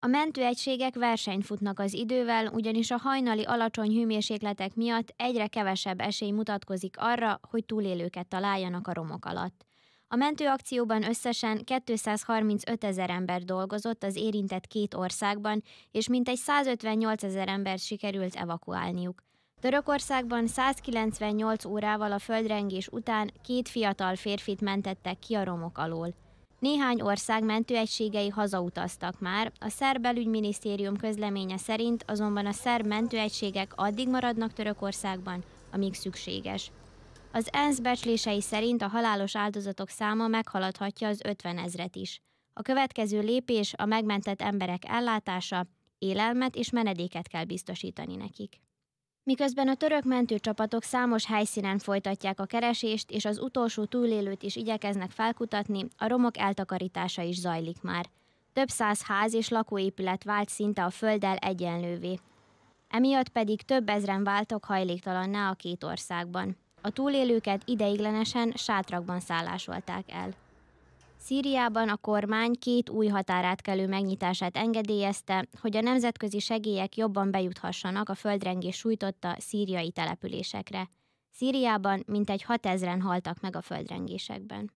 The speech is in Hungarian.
A mentőegységek versenyt futnak az idővel, ugyanis a hajnali alacsony hőmérsékletek miatt egyre kevesebb esély mutatkozik arra, hogy túlélőket találjanak a romok alatt. A mentőakcióban összesen 235 ezer ember dolgozott az érintett két országban, és mintegy 158 ezer embert sikerült evakuálniuk. Törökországban 198 órával a földrengés után két fiatal férfit mentettek ki a romok alól. Néhány ország mentőegységei hazautaztak már, a szerb belügyminisztérium közleménye szerint azonban a szerb mentőegységek addig maradnak Törökországban, amíg szükséges. Az ENSZ becslései szerint a halálos áldozatok száma meghaladhatja az 50 ezret is. A következő lépés a megmentett emberek ellátása, élelmet és menedéket kell biztosítani nekik. Miközben a török mentőcsapatok számos helyszínen folytatják a keresést, és az utolsó túlélőt is igyekeznek felkutatni, a romok eltakarítása is zajlik már. Több száz ház és lakóépület vált szinte a földdel egyenlővé. Emiatt pedig több ezren váltak hajléktalanná a két országban. A túlélőket ideiglenesen sátrakban szállásolták el. Szíriában a kormány két új határátkelő megnyitását engedélyezte, hogy a nemzetközi segélyek jobban bejuthassanak a földrengés sújtotta szíriai településekre. Szíriában mintegy 6000-en haltak meg a földrengésekben.